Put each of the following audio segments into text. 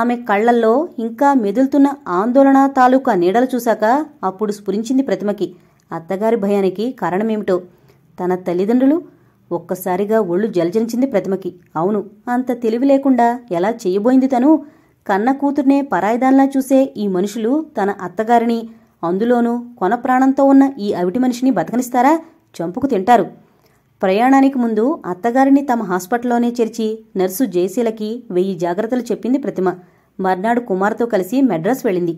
ఆమె కళ్లల్లో ఇంకా మెదులుతున్న ఆందోళన తాలూకా నీడలు చూశాక అప్పుడు స్ఫురించింది ప్రతిమకి అత్తగారి భయానికి కారణమేమిటో తన తల్లిదండ్రులు ఒక్కసారిగా ఒళ్ళు జలజరించింది ప్రతిమకి అవును అంత తెలివి లేకుండా ఎలా చేయబోయింది తను కన్న కూతుర్నే పరాయిదాన్లా చూసే ఈ మనుషులు తన అత్తగారిని అందులోనూ కొన ప్రాణంతో ఉన్న ఈ అవిటి మనిషిని బతకనిస్తారా చంపుకు తింటారు ప్రయాణానికి ముందు అత్తగారిని తమ హాస్పిటల్లోనే చేర్చి నర్సు జేసీలకి వెయ్యి జాగ్రత్తలు చెప్పింది ప్రతిమ మర్నాడు కుమార్తో కలిసి మెడ్రాస్ వెళ్ళింది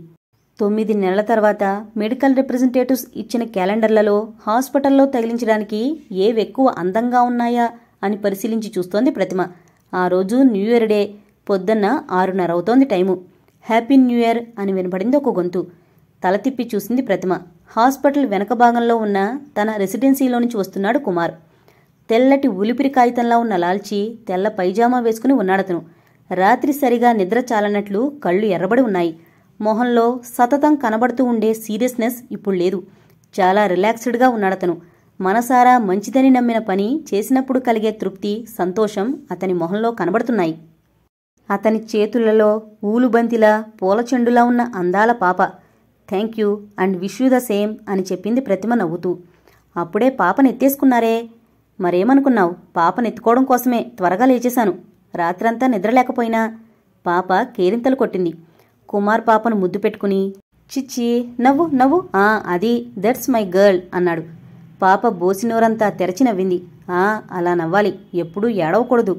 తొమ్మిది నెలల తర్వాత మెడికల్ రిప్రజెంటేటివ్స్ ఇచ్చిన క్యాలెండర్లలో హాస్పిటల్లో తగిలించడానికి ఏవి ఎక్కువ అందంగా ఉన్నాయా అని పరిశీలించి చూస్తోంది ప్రతిమ ఆ రోజు న్యూ ఇయర్ డే పొద్దున్న ఆరున్నర అవుతోంది టైము హ్యాపీ న్యూ ఇయర్ అని వినపడింది ఒక గొంతు తల తిప్పి చూసింది ప్రతిమ హాస్పిటల్ వెనక భాగంలో ఉన్న తన రెసిడెన్సీలో నుంచి వస్తున్నాడు కుమార్ తెల్లటి ఉలిపిరి కాగితంలా ఉన్న లాల్చి తెల్ల పైజామా వేసుకుని ఉన్నాడతను రాత్రి సరిగా నిద్ర చాలనట్లు కళ్ళు ఎర్రబడి ఉన్నాయి మొహంలో సతతం కనబడుతూ ఉండే సీరియస్నెస్ ఇప్పుడు లేదు చాలా రిలాక్స్డ్గా ఉన్నాడతను మనసారా మంచిదని నమ్మిన పని చేసినప్పుడు కలిగే తృప్తి సంతోషం అతని మొహంలో కనబడుతున్నాయి అతని చేతులలో ఊలుబంతిలా పూలచెండులా ఉన్న అందాల పాప thank you and wish you the same అని చెప్పింది ప్రతిమ నవ్వుతూ అప్పుడే పాపనెత్తేసుకున్నారే మరేమనుకున్నావు పాపనెత్తుకోవడం కోసమే త్వరగా లేచేశాను రాత్రంతా నిద్రలేకపోయినా పాప కేరింతలు కొట్టింది కుమార్ పాపను ముద్దు పెట్టుకుని చిచ్చి నవ్వు నవ్వు ఆ అది దట్స్ మై గర్ల్ అన్నాడు పాప బోసినోరంతా తెరచి నవ్వింది ఆ అలా నవ్వాలి ఎప్పుడూ ఏడవకూడదు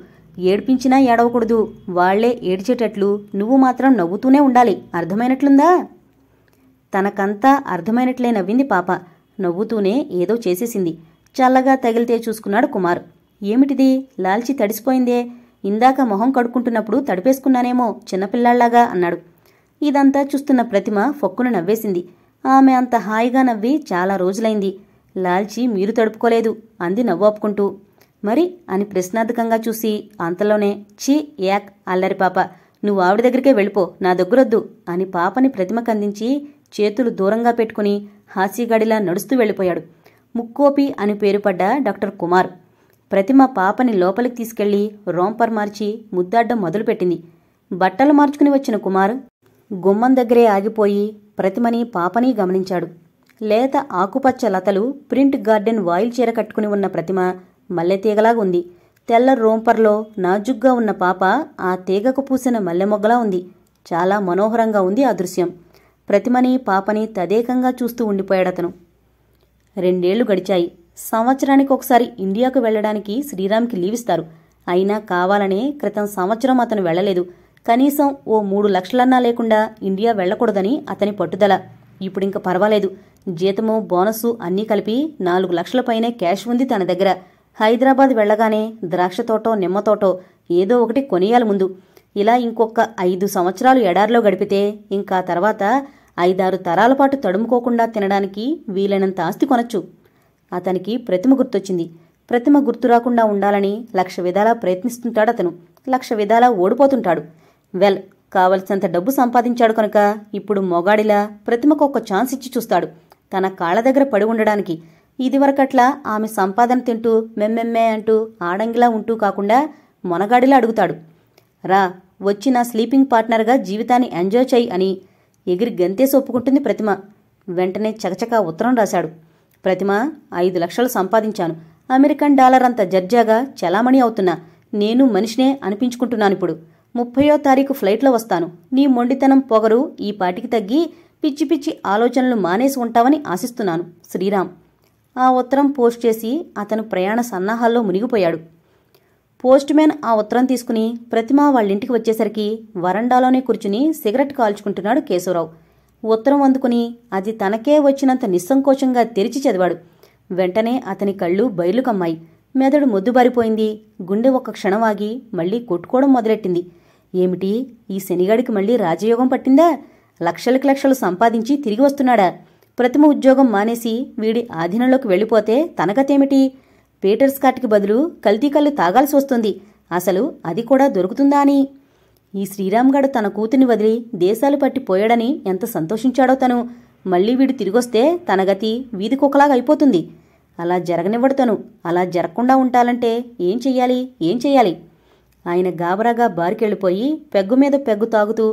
ఏడ్పించినా ఏడవకూడదు వాళ్లే ఏడ్చేటట్లు నువ్వు మాత్రం నవ్వుతూనే ఉండాలి అర్థమైనట్లుందా తనకంతా అర్థమైనట్లే నవ్వింది పాప నవ్వుతూనే ఏదో చేసేసింది చల్లగా తగిలితే చూసుకున్నాడు కుమార్ ఏమిటిది లాల్చి తడిసిపోయిందే ఇందాక మొహం కడుక్కుంటున్నప్పుడు తడిపేసుకున్నానేమో చిన్నపిల్లాళ్లాగా అన్నాడు ఇదంతా చూస్తున్న ప్రతిమ ఫొక్కున నవ్వేసింది ఆమె అంత హాయిగా నవ్వి చాలా రోజులైంది లాల్చి మీరు తడుపుకోలేదు అంది నవ్వాపుకుంటూ మరి అని ప్రశ్నార్థకంగా చూసి అంతలోనే ఛీ యాక్ అల్లరి పాప నువ్వు ఆవిడ దగ్గరికే వెళ్ళిపో నా దగ్గరొద్దు అని పాపని ప్రతిమకందించి చేతులు దూరంగా పెట్టుకుని హాసీగాడిలా నడుస్తూ వెళ్ళిపోయాడు ముక్కోపి అని పేరుపడ్డ డాక్టర్ కుమార్ ప్రతిమ పాపని లోపలికి తీసుకెళ్లి రోంపర్ మార్చి ముద్దాడ్డం మొదలుపెట్టింది బట్టలు మార్చుకుని వచ్చిన కుమార్ గుమ్మం దగ్గరే ఆగిపోయి ప్రతిమని పాపని గమనించాడు లేత ఆకుపచ్చ లతలు ప్రింట్ గార్డెన్ వాయిల్ చీర కట్టుకుని ఉన్న ప్రతిమ మల్లె తీగలాగా ఉంది తెల్ల రోంపర్లో నాజుగ్గా ఉన్న పాప ఆ తీగకు పూసిన మల్లెమొగ్గలా ఉంది చాలా మనోహరంగా ఉంది ఆ దృశ్యం ప్రతిమని పాపని తదేకంగా చూస్తూ ఉండిపోయాడతను రెండేళ్లు గడిచాయి సంవత్సరానికి ఒకసారి ఇండియాకు వెళ్లడానికి శ్రీరామ్కి లీవిస్తారు అయినా కావాలనే క్రితం సంవత్సరం అతను వెళ్లలేదు కనీసం ఓ మూడు లక్షలన్నా లేకుండా ఇండియా వెళ్లకూడదని అతని పట్టుదల ఇప్పుడింక పర్వాలేదు జీతము బోనస్సు అన్నీ కలిపి నాలుగు లక్షల క్యాష్ ఉంది తన దగ్గర హైదరాబాద్ వెళ్లగానే ద్రాక్ష తోటో నిమ్మ ఏదో ఒకటి కొనియాలి ముందు ఇలా ఇంకొక ఐదు సంవత్సరాలు ఎడారిలో గడిపితే ఇంకా తర్వాత ఐదారు తరాల పాటు తడుముకోకుండా తినడానికి వీలైనంత ఆస్తి కొనొచ్చు అతనికి ప్రతిమ గుర్తొచ్చింది ప్రతిమ గుర్తు రాకుండా ఉండాలని లక్ష విధాలా ప్రయత్నిస్తుంటాడు అతను లక్ష విధాలా ఓడిపోతుంటాడు వెల్ కావలసినంత డబ్బు సంపాదించాడు కనుక ఇప్పుడు మొగాడిలా ప్రతిమకు ఒక ఛాన్స్ ఇచ్చి చూస్తాడు తన కాళ్ళ దగ్గర పడి ఉండడానికి ఇదివరకట్లా ఆమె సంపాదన తింటూ మెమ్మెమ్మే అంటూ ఆడంగిలా ఉంటూ కాకుండా మొనగాడిలా అడుగుతాడు రా వచ్చి నా స్లీపింగ్ పార్ట్నర్గా జీవితాన్ని ఎంజాయ్ చేయి అని ఎగిరి గంతేసి ఒప్పుకుంటుంది ప్రతిమ వెంటనే చకచకా ఉత్తరం రాశాడు ప్రతిమ ఐదు లక్షలు సంపాదించాను అమెరికన్ డాలర్ అంత జర్జాగా చలామణి అవుతున్నా నేను మనిషినే అనిపించుకుంటున్నాను ఇప్పుడు ముప్పయో తారీఖు ఫ్లైట్లో వస్తాను నీ మొండితనం పొగరు ఈ పాటికి తగ్గి పిచ్చి పిచ్చి ఆలోచనలు మానేసి ఉంటావని ఆశిస్తున్నాను శ్రీరామ్ ఆ ఉత్తరం పోస్ట్ చేసి అతను ప్రయాణ సన్నాహాల్లో మునిగిపోయాడు పోస్ట్ మ్యాన్ ఆ ఉత్తరం తీసుకుని ప్రతిమ వాళ్ళింటికి వచ్చేసరికి వరండాలోనే కూర్చుని సిగరెట్ కాల్చుకుంటున్నాడు కేశవరావు ఉత్తరం అందుకుని అది తనకే వచ్చినంత నిస్సంకోచంగా తెరిచి చదివాడు వెంటనే అతని కళ్ళు బయలు కమ్మాయి మెదడు మొద్దుబారిపోయింది గుండె ఒక్క క్షణం ఆగి మళ్లీ కొట్టుకోవడం మొదలెట్టింది ఏమిటి ఈ శనిగాడికి మళ్లీ రాజయోగం పట్టిందా లక్షలకి లక్షలు సంపాదించి తిరిగి వస్తున్నాడా ప్రతిమ ఉద్యోగం మానేసి వీడి ఆధీనంలోకి వెళ్ళిపోతే తనగతేమిటి పీటర్స్ కాట్కి బదులు కల్తీ కళ్ళు తాగాల్సి వస్తుంది అసలు అది కూడా దొరుకుతుందా అని ఈ శ్రీరామ్గాడు తన కూతుని వదిలి దేశాలు పట్టిపోయాడని ఎంత సంతోషించాడో తను మళ్ళీ వీడు తిరిగొస్తే తన గతి వీధి కుక్కలాగా అయిపోతుంది అలా జరగనివ్వడు తను అలా జరగకుండా ఉండాలంటే ఏం చెయ్యాలి ఏం చెయ్యాలి ఆయన గాబరాగా బారికెళ్ళిపోయి పెగ్గు మీద పెగ్గు తాగుతూ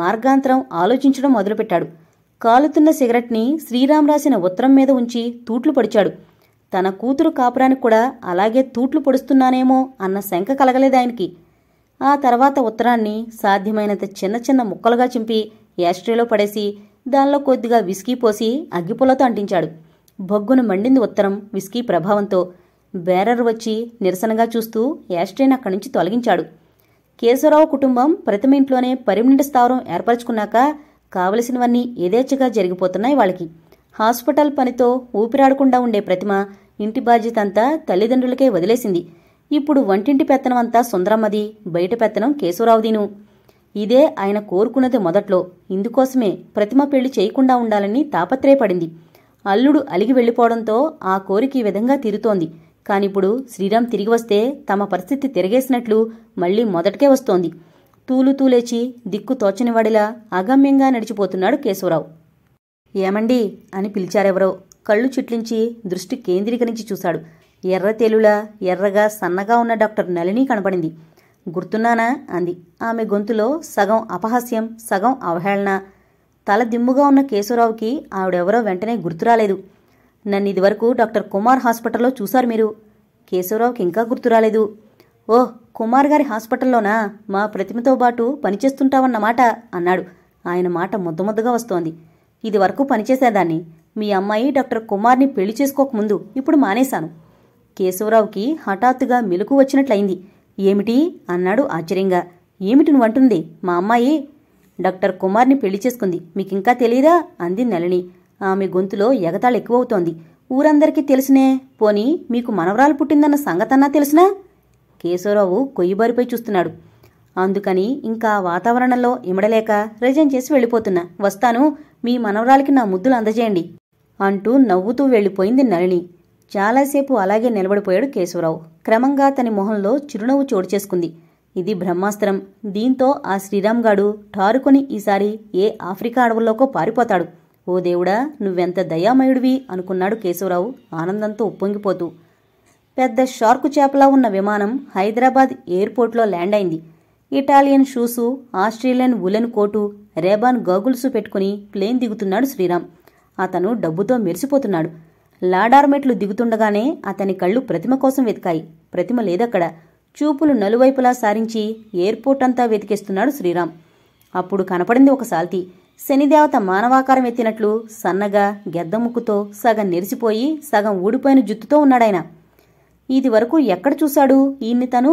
మార్గాంతరం ఆలోచించడం మొదలుపెట్టాడు కాలుతున్న సిగరెట్ని శ్రీరామ్ రాసిన ఉత్తరం మీద ఉంచి తూట్లు పడిచాడు తన కూతురు కాపురానికి కూడా అలాగే తూట్లు పొడుస్తున్నానేమో అన్న శంక కలగలేదాయనికి ఆ తర్వాత ఉత్తరాన్ని సాధ్యమైనంత చిన్న చిన్న ముక్కలుగా చింపి యాస్ట్రీలో పడేసి దానిలో కొద్దిగా విస్కీ పోసి అగ్గిపొలతో అంటించాడు బొగ్గును మండింది ఉత్తరం విస్కీ ప్రభావంతో బేరర్ వచ్చి నిరసనగా చూస్తూ యాస్ట్రీని అక్కడి నుంచి తొలగించాడు కేశవరావు కుటుంబం ప్రతిమ ఇంట్లోనే పర్మనెంట్ స్థావరం ఏర్పరచుకున్నాక కావలసినవన్నీ యథేచ్ఛగా జరిగిపోతున్నాయి వాళ్ళకి హాస్పిటల్ పనితో ఊపిరాడకుండా ఉండే ప్రతిమ ఇంటి బాధ్యత అంతా తల్లిదండ్రులకే వదిలేసింది ఇప్పుడు వంటింటి పెత్తనం అంతా సుందరమ్మది బయట పెత్తనం కేశవరావుదీను ఇదే ఆయన కోరుకున్నది మొదట్లో ఇందుకోసమే ప్రతిమ పెళ్లి చేయకుండా ఉండాలని తాపత్రయపడింది అల్లుడు అలిగి వెళ్ళిపోవడంతో ఆ కోరిక ఈ విధంగా తీరుతోంది కానిప్పుడు శ్రీరామ్ తిరిగి వస్తే తమ పరిస్థితి తిరగేసినట్లు మళ్లీ మొదటికే వస్తోంది తూలుతూలేచి దిక్కు తోచనివాడిలా అగమ్యంగా నడిచిపోతున్నాడు కేశవరావు ఏమండి అని పిలిచారెవరో కళ్ళు చిట్లించి దృష్టి కేంద్రీకరించి చూశాడు ఎర్ర తేలులా ఎర్రగా సన్నగా ఉన్న డాక్టర్ నలిని కనబడింది గుర్తున్నానా అంది ఆమె గొంతులో సగం అపహాస్యం సగం అవహేళన తల దిమ్ముగా ఉన్న కేశవరావుకి ఆవిడెవరో వెంటనే గుర్తురాలేదు నన్ను ఇదివరకు డాక్టర్ కుమార్ హాస్పిటల్లో చూశారు మీరు కేశవరావుకి ఇంకా గుర్తురాలేదు ఓ కుమార్ గారి హాస్పిటల్లోనా మా ప్రతిమతో పాటు పనిచేస్తుంటావన్నమాట అన్నాడు ఆయన మాట ముద్దముద్దగా వస్తోంది ఇది వరకు పనిచేసేదాన్ని మీ అమ్మాయి డాక్టర్ కుమార్ని పెళ్లి చేసుకోకముందు ఇప్పుడు మానేశాను కేశవరావుకి హఠాత్తుగా మెలకు వచ్చినట్లయింది ఏమిటి అన్నాడు ఆశ్చర్యంగా ఏమిటి నువ్వంటుంది మా అమ్మాయి డాక్టర్ కుమార్ని పెళ్లి చేసుకుంది మీకింకా తెలియదా అంది నెలని ఆమె గొంతులో ఎగతాళ ఎక్కువవుతోంది ఊరందరికీ తెలిసినే పోని మీకు మనవరాలు పుట్టిందన్న సంగతన్నా తెలిసినా కేశవరావు కొయ్యిబారిపై చూస్తున్నాడు అందుకని ఇంకా వాతావరణంలో ఇమడలేక రిజైన్ చేసి వెళ్ళిపోతున్నా వస్తాను మీ మనవరాలికి నా ముద్దులు అందజేయండి అంటూ నవ్వుతూ వెళ్ళిపోయింది నళిని చాలాసేపు అలాగే నిలబడిపోయాడు కేశవరావు క్రమంగా తన మొహంలో చిరునవ్వు చోటు చేసుకుంది ఇది బ్రహ్మాస్త్రం దీంతో ఆ శ్రీరామ్గాడు ఠారుకొని ఈసారి ఏ ఆఫ్రికా అడవుల్లోకో పారిపోతాడు ఓ దేవుడా నువ్వెంత దయామయుడివి అనుకున్నాడు కేశవరావు ఆనందంతో ఉప్పొంగిపోతూ పెద్ద షార్కు చేపలా ఉన్న విమానం హైదరాబాద్ ఎయిర్పోర్ట్లో ల్యాండ్ అయింది Italian shoes Australian woollen coat Rayban goggles పెట్టుకుని ప్లేన్ దిగుతున్నాడు శ్రీరామ్ అతను డబ్బుతో మెరిసిపోతున్నాడు లాడార్మెట్లు దిగుతుండగానే అతని కళ్ళు ప్రతిమ కోసం వెతికాయి ప్రతిమ లేదక్కడ చూపులు నలువైపులా సారించి ఎయిర్పోర్ట్ అంతా వెతికేస్తున్నాడు శ్రీరామ్ అప్పుడు కనపడింది ఒక సాల్తీ శనిదేవత మానవాకారం ఎత్తినట్లు సన్నగా గెద్దముక్కుతో సగం నెరిసిపోయి సగం ఊడిపోయిన జుత్తుతో ఉన్నాడాయన ఇది వరకు ఎక్కడ చూశాడు ఈయన్ని తను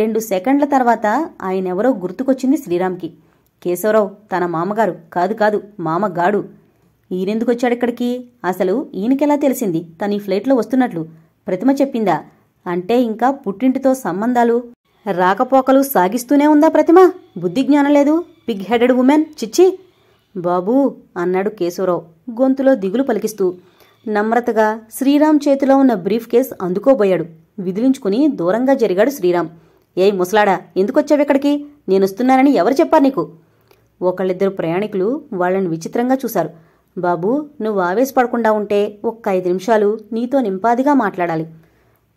రెండు సెకండ్ల తర్వాత ఆయనెవరో గుర్తుకొచ్చింది శ్రీరామ్కి కేశవరావు తన మామగారు కాదు కాదు మామగాడు ఈయనెందుకొచ్చాడిక్కడికి అసలు ఈయనకెలా తెలిసింది తన ఈ ఫ్లైట్లో వస్తున్నట్లు ప్రతిమ చెప్పిందా అంటే ఇంకా పుట్టింటితో సంబంధాలు రాకపోకలు సాగిస్తూనే ఉందా ప్రతిమ బుద్ధి జ్ఞానం లేదు పిగ్ హెడెడ్ ఉమెన్ చిచ్చి బాబూ అన్నాడు కేశవరావు గొంతులో దిగులు పలికిస్తూ నమ్రతగా శ్రీరామ్ చేతిలో ఉన్న బ్రీఫ్ కేస్ అందుకోబోయాడు విదిలించుకుని దూరంగా జరిగాడు శ్రీరామ్ ఏయ్ ముసలాడా ఎందుకొచ్చావు ఇక్కడికి నేనొస్తున్నానని ఎవరు చెప్పారు నీకు ఒకళ్ళిద్దరు ప్రయాణికులు వాళ్ళని విచిత్రంగా చూశారు బాబు నువ్వు ఆవేశపడకుండా ఉంటే ఒక్క ఐదు నిమిషాలు నీతో నింపాదిగా మాట్లాడాలి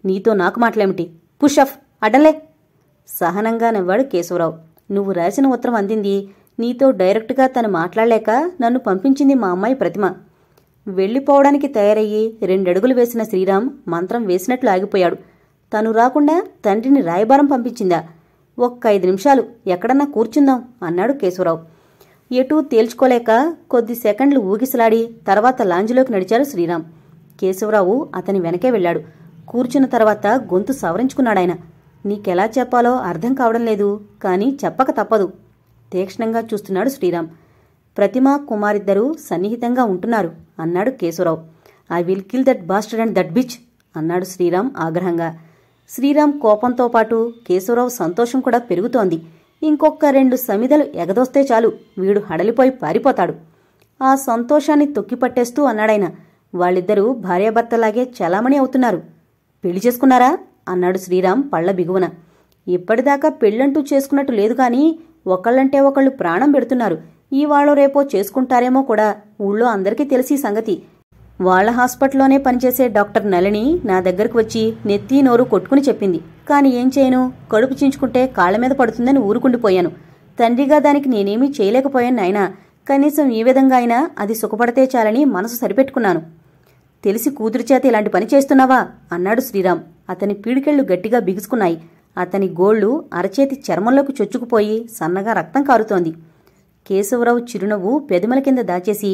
నీతో నాకు మాట్లాడేమిటి పుషఫ్ అడ్డలే సహనంగా నవ్వాడు కేశవరావు నువ్వు రాసిన ఉత్తరం అందింది నీతో డైరెక్ట్గా తను మాట్లాడలేక నన్ను పంపించింది మా అమ్మాయి ప్రతిమ వెళ్ళిపోవడానికి తయారయ్యి రెండడుగులు వేసిన శ్రీరామ్ మంత్రం వేసినట్లు ఆగిపోయాడు తను రాకుండా తండ్రిని రాయబారం పంపించిందా ఒక్క ఐదు నిమిషాలు ఎక్కడన్నా కూర్చుందాం అన్నాడు కేశవరావు ఎటూ తేల్చుకోలేక కొద్ది సెకండ్లు ఊగిసలాడి తర్వాత లాంజ్లోకి నడిచారు శ్రీరామ్ కేశవరావు అతని వెనకే వెళ్ళాడు కూర్చున్న తర్వాత గొంతు సవరించుకున్నాడాయన నీకెలా చెప్పాలో అర్థం కావడం లేదు కానీ చెప్పక తప్పదు తీక్షణంగా చూస్తున్నాడు శ్రీరామ్ ప్రతిమా కుమారిద్దరూ సన్నిహితంగా ఉంటున్నారు అన్నాడు Keshavarao I will kill that bastard and that bitch అన్నాడు శ్రీరామ్ ఆగ్రహంగా శ్రీరామ్ కోపంతో పాటు కేశవరావు సంతోషం కూడా పెరుగుతోంది ఇంకొక రెండు సమిదలు ఎగదోస్తే చాలు వీడు హడలిపోయి పారిపోతాడు ఆ సంతోషాన్ని తొక్కిపట్టేస్తూ అన్నాడాయన వాళ్ళిద్దరూ భార్యాభర్తలాగే చలామణి అవుతున్నారు పెళ్లి చేసుకున్నారా అన్నాడు శ్రీరామ్ పళ్ల బిగువన ఇప్పటిదాకా పెళ్ళంటూ చేసుకున్నట్టు లేదు కానీ ఒకళ్ళంటే ఒకళ్ళు ప్రాణం పెడుతున్నారు వాళ్ళు రేపో చేసుకుంటారేమో కూడా ఊళ్ళో అందరికీ తెలిసి సంగతి వాళ్ల హాస్పిటల్లోనే పనిచేసే డాక్టర్ నలిని నా దగ్గరకు వచ్చి నెత్తి నోరు కొట్టుకుని చెప్పింది కానీ ఏం చేయను కడుపు చించుకుంటే కాళ్ల మీద పడుతుందని ఊరుకుండిపోయాను తండ్రిగా దానికి నేనేమీ చేయలేకపోయాను నాయనా కనీసం ఈ విధంగా అయినా అది సుఖపడితే చాలని మనసు సరిపెట్టుకున్నాను తెలిసి కూతురు చేత ఇలాంటి పని చేస్తున్నావా అన్నాడు శ్రీరామ్ అతని పీడికెళ్లు గట్టిగా బిగుసుకున్నాయి అతని గోళ్లు అరచేతి చర్మంలోకి చొచ్చుకుపోయి సన్నగా రక్తం కారుతోంది కేశవరావు చిరునవ్వు పెదిమల కింద దాచేసి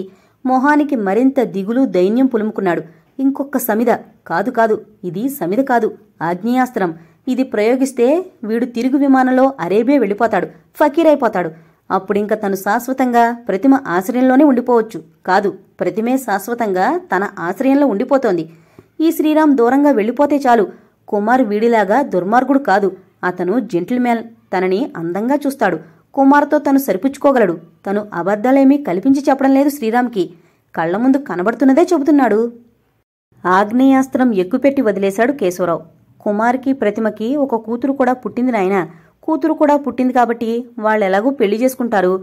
మొహానికి మరింత దిగులు దైన్యం పులుముకున్నాడు ఇంకొక సమిద కాదు కాదు ఇది సమిద కాదు ఆగ్నేయాస్త్రం ఇది ప్రయోగిస్తే వీడు తిరుగు విమానంలో అరేబియా వెళ్ళిపోతాడు ఫకీర్ అయిపోతాడు అప్పుడింక తను శాశ్వతంగా ప్రతిమ ఆశ్రయంలోనే ఉండిపోవచ్చు కాదు ప్రతిమే శాశ్వతంగా తన ఆశ్రయంలో ఉండిపోతోంది ఈ శ్రీరామ్ దూరంగా వెళ్ళిపోతే చాలు కుమార్ వీడిలాగా దుర్మార్గుడు కాదు అతను జెంటిల్మ్యాన్ తనని అందంగా చూస్తాడు కుమార్తో తను సరిపుచ్చుకోగలడు తను అబద్ధాలేమీ కల్పించి చెప్పడం లేదు శ్రీరామ్కి కళ్ల ముందు కనబడుతున్నదే చెబుతున్నాడు ఆగ్నేయాస్త్రం ఎక్కుపెట్టి వదిలేశాడు కేశవరావు కుమార్కి ప్రతిమకి ఒక కూతురు కూడా పుట్టింది నాయన కూతురు కూడా పుట్టింది కాబట్టి వాళ్ళెలాగూ పెళ్లి చేసుకుంటారు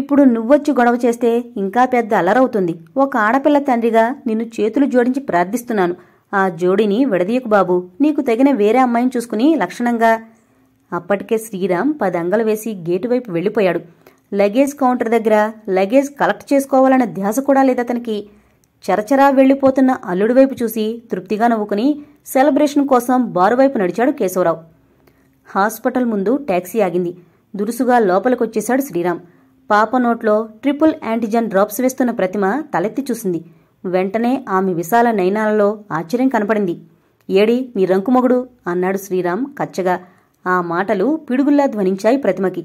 ఇప్పుడు నువ్వొచ్చి గొడవ చేస్తే ఇంకా పెద్ద అల్లరవుతుంది ఒక ఆడపిల్ల తండ్రిగా నిన్ను చేతులు జోడించి ప్రార్థిస్తున్నాను ఆ జోడిని విడదీయకు బాబు నీకు తగిన వేరే అమ్మాయిని చూసుకుని లక్షణంగా అప్పటికే శ్రీరామ్ పదంగలు వేసి గేటు వైపు వెళ్ళిపోయాడు లగేజ్ కౌంటర్ దగ్గర లగేజ్ కలెక్ట్ చేసుకోవాలన్న ధ్యాస కూడా లేదతనికి చరచరా వెళ్లిపోతున్న అల్లుడి వైపు చూసి తృప్తిగా నవ్వుకుని సెలబ్రేషన్ కోసం బారు వైపు నడిచాడు కేశవరావు హాస్పిటల్ ముందు ట్యాక్సీ ఆగింది దురుసుగా లోపలికొచ్చేశాడు శ్రీరామ్ పాప నోట్లో ట్రిపుల్ యాంటిజెన్ డ్రాప్స్ వేస్తున్న ప్రతిమ తలెత్తి చూసింది వెంటనే ఆమె విశాల నయనాలలో ఆశ్చర్యం కనపడింది ఏడి నీ రంకుమొగుడు అన్నాడు శ్రీరామ్ కచ్చగా ఆ మాటలు పిడుగుల్లా ధ్వనించాయి ప్రతిమకి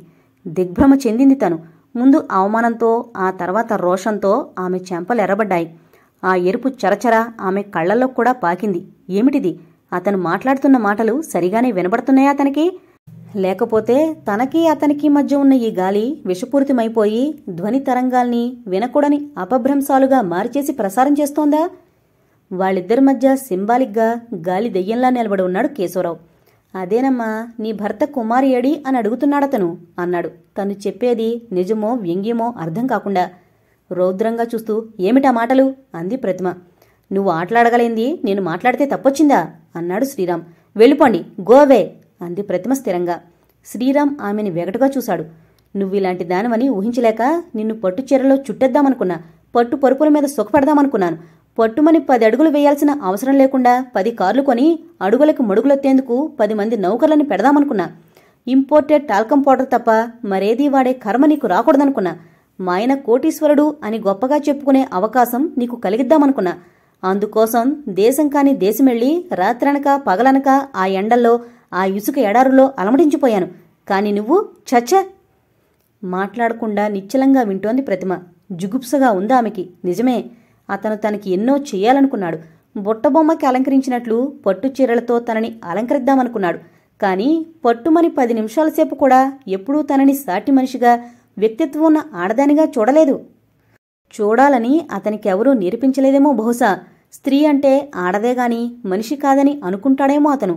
దిగ్భ్రమ చెందింది తను ముందు అవమానంతో ఆ తర్వాత రోషంతో ఆమె చెంపలు ఎరబడ్డాయి ఆ ఎరుపు చరచర ఆమె కళ్లలో కూడా పాకింది ఏమిటిది అతను మాట్లాడుతున్న మాటలు సరిగానే వినబడుతున్నాయా అతనికి లేకపోతే తనకి అతనికి మధ్య ఉన్న ఈ గాలి విషపూరితమైపోయి ధ్వని తరంగాల్ని వినకూడని అపభ్రంశాలుగా మార్చేసి ప్రసారం చేస్తోందా వాళ్ళిద్దరి మధ్య సింబాలిక్గా గాలి దెయ్యంలా నిలబడి ఉన్నాడు కేశవరావు అదేనమ్మా నీ భర్త కుమారి అని అడుగుతున్నాడతను అన్నాడు తను చెప్పేది నిజమో వ్యంగ్యమో అర్థం కాకుండా రౌద్రంగా చూస్తూ ఏమిటా మాటలు అంది ప్రతిమ నువ్వు ఆటలాడగలింది నేను మాట్లాడితే తప్పొచ్చిందా అన్నాడు శ్రీరామ్ వెళ్ళిపోండి గోవే అంది ప్రతిమ స్థిరంగా శ్రీరామ్ ఆమెని వెగటగా చూశాడు నువ్వు ఇలాంటి దానివని ఊహించలేక నిన్ను పట్టుచీరలో చుట్టేద్దామనుకున్నా పట్టు పరుపుల మీద సుఖపడదామనుకున్నాను పట్టుమని పది అడుగులు వేయాల్సిన అవసరం లేకుండా పది కార్లు కొని అడుగులకు మడుగులొత్తేందుకు పది మంది నౌకర్లను పెడదామనుకున్నా ఇంపోర్టెడ్ టాల్కం పౌడర్ తప్ప మరేదీ వాడే కర్మ నీకు రాకూడదనుకున్నా మాయన కోటీశ్వరుడు అని గొప్పగా చెప్పుకునే అవకాశం నీకు కలిగిద్దామనుకున్నా అందుకోసం దేశం కాని దేశమెళ్ళి రాత్రనక పగలనక ఆ ఎండల్లో ఆ ఇసుక ఎడారులో అలమటించిపోయాను కాని నువ్వు చచ్చ మాట్లాడకుండా నిశ్చలంగా వింటోంది ప్రతిమ జుగుప్సగా ఉందా ఆమెకి నిజమే అతను తనకి ఎన్నో చేయాలనుకున్నాడు బుట్టబొమ్మకి అలంకరించినట్లు పట్టు చీరలతో తనని అలంకరిద్దామనుకున్నాడు కానీ పట్టుమని పది నిమిషాల సేపు కూడా ఎప్పుడూ తనని సాటి మనిషిగా వ్యక్తిత్వం ఉన్న ఆడదానిగా చూడలేదు చూడాలని అతనికెవరూ నేర్పించలేదేమో బహుశా స్త్రీ అంటే ఆడదే గాని మనిషి కాదని అనుకుంటాడేమో అతను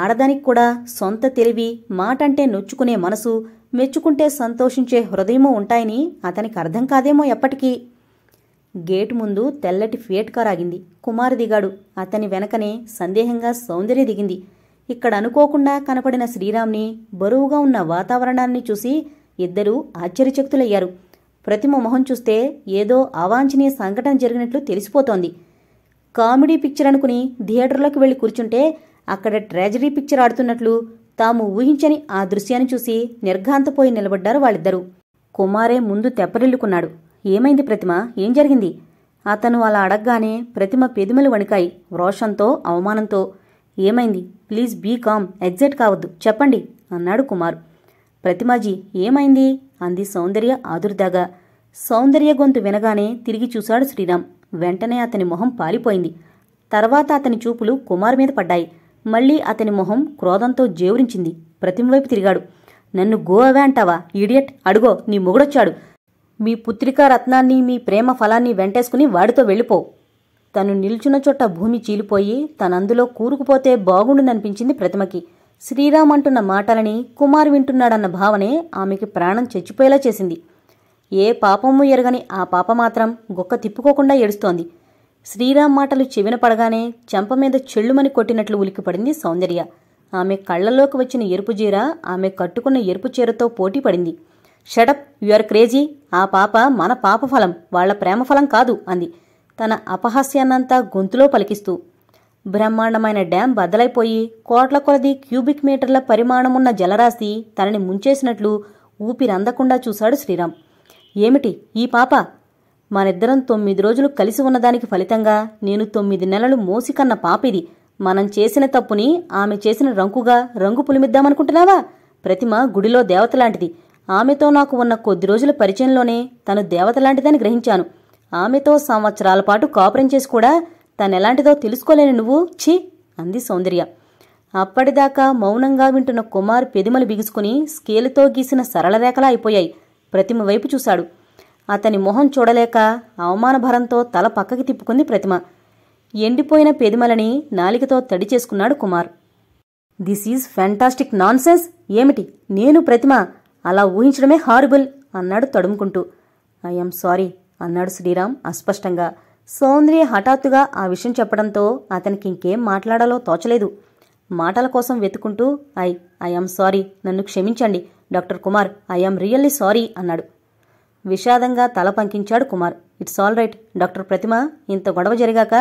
ఆడదానికి కూడా సొంత తెలివి మాటంటే నొచ్చుకునే మనసు మెచ్చుకుంటే సంతోషించే హృదయమూ ఉంటాయని అతనికి అర్థం కాదేమో ఎప్పటికీ గేటు ముందు తెల్లటి ఫియేట్ కార్ ఆగింది కుమార్ దిగాడు అతని వెనకనే సందేహంగా సౌందర్య దిగింది ఇక్కడ అనుకోకుండా కనపడిన శ్రీరామ్ని బరువుగా ఉన్న వాతావరణాన్ని చూసి ఇద్దరూ ఆశ్చర్యచక్తులయ్యారు ప్రతిమ మొహం చూస్తే ఏదో అవాంఛనీయ సంఘటన జరిగినట్లు తెలిసిపోతోంది కామెడీ పిక్చర్ అనుకుని థియేటర్లోకి వెళ్ళి కూర్చుంటే అక్కడ ట్రాజడీ పిక్చర్ ఆడుతున్నట్లు తాము ఊహించని ఆ దృశ్యాన్ని చూసి నిర్ఘాంతపోయి నిలబడ్డారు వాళ్ళిద్దరూ కుమారే ముందు తెప్పరిల్లుకున్నాడు ఏమైంది ప్రతిమ ఏం జరిగింది అతను అలా అడగగానే ప్రతిమ పెదిమలు వణికాయి రోషంతో అవమానంతో ఏమైంది ప్లీజ్ బీ కామ్ ఎగ్జైట్ కావద్దు చెప్పండి అన్నాడు కుమార్ ప్రతిమాజీ ఏమైంది అంది సౌందర్య ఆదుర్దాగా సౌందర్య గొంతు వినగానే తిరిగి చూశాడు శ్రీరామ్ వెంటనే అతని మొహం పాలిపోయింది తర్వాత అతని చూపులు కుమార్ మీద పడ్డాయి మళ్లీ అతని మొహం క్రోధంతో జేవురించింది ప్రతిమ వైపు తిరిగాడు నన్ను గోవే అంటావా ఈడియట్ అడుగో నీ మొగుడొచ్చాడు మీ పుత్రికా రత్నాన్ని మీ ప్రేమ ఫలాన్ని వెంటేసుకుని వాడితో వెళ్ళిపో తను నిల్చున్న చోట భూమి చీలిపోయి తనందులో కూరుకుపోతే బాగుండుననిపించింది ప్రతిమకి శ్రీరామ్ అంటున్న మాటలని కుమార్ వింటున్నాడన్న భావనే ఆమెకి ప్రాణం చచ్చిపోయేలా చేసింది ఏ పాపము ఎరగని ఆ పాప మాత్రం గొక్క తిప్పుకోకుండా ఏడుస్తోంది శ్రీరామ్ మాటలు చెవిన పడగానే చెంప మీద చెళ్ళుమని కొట్టినట్లు ఉలికిపడింది సౌందర్య ఆమె కళ్ళలోకి వచ్చిన ఎరుపు జీర ఆమె కట్టుకున్న ఎరుపు చీరతో పోటీ పడింది షడప్ ఆర్ క్రేజీ ఆ పాప మన పాప ఫలం వాళ్ల ప్రేమఫలం కాదు అంది తన అపహాస్యాన్నంతా గొంతులో పలికిస్తూ బ్రహ్మాండమైన డ్యాం బద్దలైపోయి కోట్ల కొలది క్యూబిక్ మీటర్ల పరిమాణమున్న జలరాశి తనని ముంచేసినట్లు ఊపిరందకుండా చూశాడు శ్రీరామ్ ఏమిటి ఈ పాప మనిద్దరం తొమ్మిది రోజులు కలిసి ఉన్నదానికి ఫలితంగా నేను తొమ్మిది నెలలు మోసికన్న పాపిది మనం చేసిన తప్పుని ఆమె చేసిన రంకుగా రంగు పులిమిద్దామనుకుంటున్నావా ప్రతిమ గుడిలో దేవత లాంటిది ఆమెతో నాకు ఉన్న కొద్ది రోజుల పరిచయంలోనే తను దేవతలాంటిదని గ్రహించాను ఆమెతో సంవత్సరాల పాటు కాపురం చేసి కూడా తనెలాంటిదో తెలుసుకోలేని నువ్వు ఛీ అంది సౌందర్య అప్పటిదాకా మౌనంగా వింటున్న కుమార్ పెదిమలు బిగుసుకుని స్కేలుతో గీసిన సరళ రేఖలా అయిపోయాయి ప్రతిమ వైపు చూశాడు అతని మొహం చూడలేక అవమానభరంతో తల పక్కకి తిప్పుకుంది ప్రతిమ ఎండిపోయిన పెదిమలని నాలికతో తడి చేసుకున్నాడు Kumar this is fantastic nonsense ఏమిటి నేను ప్రతిమ అలా ఊహించడమే హారిబుల్ అన్నాడు తడుముకుంటూ ఐఎమ్ సారీ అన్నాడు శ్రీరామ్ అస్పష్టంగా సౌందర్య హఠాత్తుగా ఆ విషయం చెప్పడంతో అతనికి ఇంకేం మాట్లాడాలో తోచలేదు మాటల కోసం వెతుకుంటూ ఐ ఐఎమ్ సారీ నన్ను క్షమించండి doctor Kumar I'm really sorry అన్నాడు విషాదంగా తల పంకించాడు Kumar it's all right doctor Pratima ఇంత గొడవ జరిగాక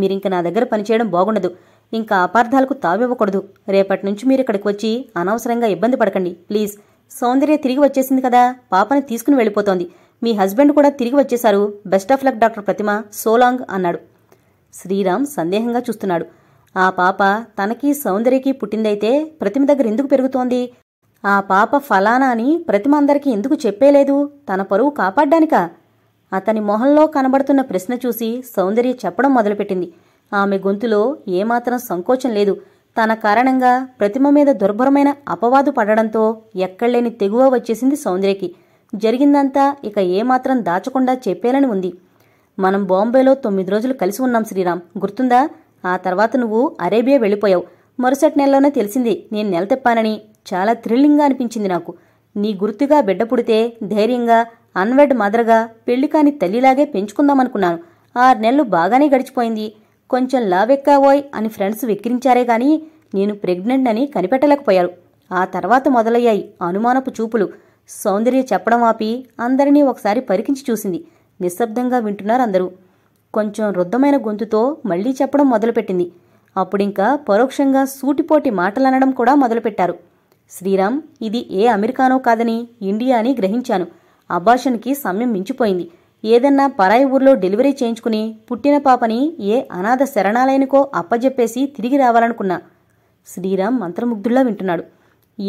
మీరింక నా దగ్గర పనిచేయడం బాగుండదు ఇంకా అపార్థాలకు తావివ్వకూడదు రేపటి నుంచి మీరు ఇక్కడికి వచ్చి అనవసరంగా ఇబ్బంది పడకండి ప్లీజ్ సౌందర్య తిరిగి వచ్చేసింది కదా పాపని తీసుకుని వెళ్ళిపోతోంది మీ హస్బెండ్ కూడా తిరిగి వచ్చేశారు best of luck doctor Pratima so long అన్నాడు శ్రీరామ్ సందేహంగా చూస్తున్నాడు ఆ పాప తనకి సౌందర్యకి పుట్టిందైతే ప్రతిమ దగ్గర ఎందుకు పెరుగుతోంది ఆ పాప ఫలానా అని ప్రతిమ అందరికీ ఎందుకు చెప్పేలేదు తన పరువు కాపాడ్డానికా అతని మొహంలో కనబడుతున్న ప్రశ్న చూసి సౌందర్య చెప్పడం మొదలుపెట్టింది ఆమె గొంతులో ఏమాత్రం సంకోచం లేదు తన కారణంగా ప్రతిమ మీద దుర్భరమైన అపవాదు పడడంతో ఎక్కడలేని తెగువ వచ్చేసింది సౌందర్యకి జరిగిందంతా ఇక ఏమాత్రం దాచకుండా చెప్పేలని ఉంది మనం బాంబేలో తొమ్మిది రోజులు కలిసి ఉన్నాం శ్రీరామ్ గుర్తుందా ఆ తర్వాత నువ్వు అరేబియా వెళ్ళిపోయావు మరుసటి నెలలోనే తెలిసింది నేను నెల తెప్పానని చాలా థ్రిల్లింగ్గా అనిపించింది నాకు నీ గుర్తుగా బిడ్డ పుడితే ధైర్యంగా అన్వెడ్ మదర్గా పెళ్లి కాని తల్లిలాగే పెంచుకుందామనుకున్నాను ఆరు నెలలు బాగానే గడిచిపోయింది కొంచెం లావెక్కావోయ్ అని ఫ్రెండ్స్ వెక్కిరించారే గాని నేను ప్రెగ్నెంట్ అని కనిపెట్టలేకపోయారు ఆ తర్వాత మొదలయ్యాయి అనుమానపు చూపులు సౌందర్య చెప్పడం ఆపి అందరినీ ఒకసారి పరికించి చూసింది నిశ్శబ్దంగా వింటున్నారు అందరూ కొంచెం రుద్ధమైన గొంతుతో మళ్లీ చెప్పడం మొదలుపెట్టింది అప్పుడింకా పరోక్షంగా సూటిపోటి మాటలనడం కూడా మొదలుపెట్టారు శ్రీరామ్ ఇది ఏ అమెరికానో కాదని ఇండియా అని గ్రహించాను అభాషణకి సమయం మించిపోయింది ఏదన్నా పరాయి ఊర్లో డెలివరీ చేయించుకుని పుట్టిన పాపని ఏ అనాథ శరణాలయనికో అప్పజెప్పేసి తిరిగి రావాలనుకున్నా శ్రీరామ్ మంత్రముగ్ధుల్లా వింటున్నాడు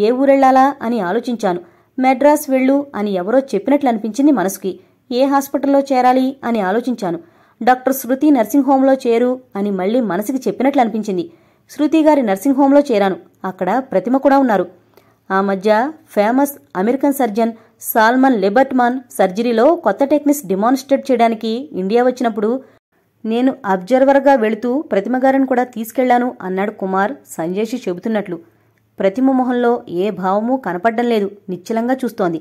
ఏ ఊరెళ్లాలా అని ఆలోచించాను మెడ్రాస్ వెళ్ళు అని ఎవరో చెప్పినట్లు అనిపించింది మనసుకి ఏ హాస్పిటల్లో చేరాలి అని ఆలోచించాను డాక్టర్ శృతి నర్సింగ్ హోంలో చేరు అని మళ్ళీ మనసుకి చెప్పినట్లు అనిపించింది శృతి గారి నర్సింగ్ హోంలో చేరాను అక్కడ ప్రతిమ కూడా ఉన్నారు ఆ మధ్య famous American surgeon Salmon Lebertman సర్జరీలో కొత్త టెక్నిక్స్ డిమాన్స్ట్రేట్ చేయడానికి ఇండియా వచ్చినప్పుడు నేను అబ్జర్వర్గా వెళుతూ ప్రతిమగారిని కూడా తీసుకెళ్లాను అన్నాడు కుమార్ సంజేషి చెబుతున్నట్లు ప్రతిమ మొహంలో ఏ భావమూ కనపడ్డం లేదు నిశ్చలంగా చూస్తోంది